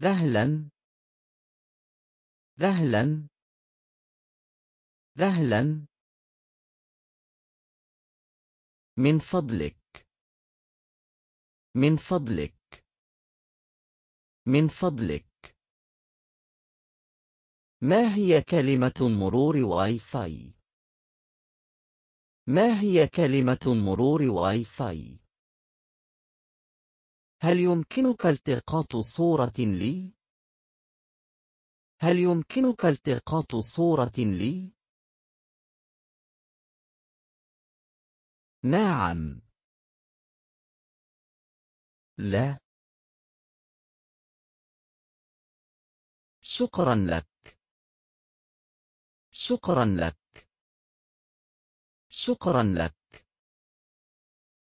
ذهلا ذهلا ذهلا من فضلك من فضلك من فضلك ما هي كلمة مرور واي فاي؟ ما هي كلمة مرور واي فاي؟ هل يمكنك التقاط صورة لي؟ هل يمكنك التقاط صورة لي؟ نعم. لا. شكرا لك. شكرا لك. شكرا لك.